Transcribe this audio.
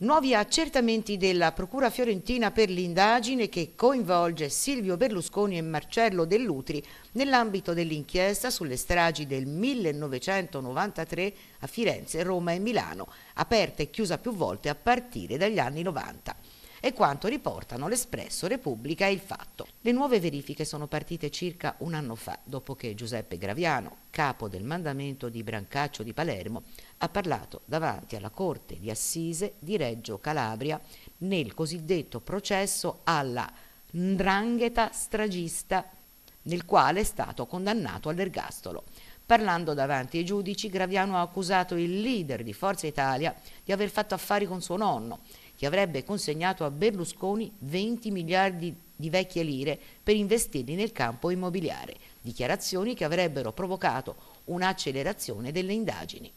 Nuovi accertamenti della Procura fiorentina per l'indagine che coinvolge Silvio Berlusconi e Marcello Dell'Utri nell'ambito dell'inchiesta sulle stragi del 1993 a Firenze, Roma e Milano, aperta e chiusa più volte a partire dagli anni 90 è quanto riportano l'Espresso, Repubblica e il Fatto. Le nuove verifiche sono partite circa un anno fa, dopo che Giuseppe Graviano, capo del mandamento di Brancaccio di Palermo, ha parlato davanti alla Corte di Assise di Reggio Calabria nel cosiddetto processo alla ndrangheta stragista, nel quale è stato condannato all'ergastolo. Parlando davanti ai giudici, Graviano ha accusato il leader di Forza Italia di aver fatto affari con suo nonno che avrebbe consegnato a Berlusconi 20 miliardi di vecchie lire per investirli nel campo immobiliare, dichiarazioni che avrebbero provocato un'accelerazione delle indagini.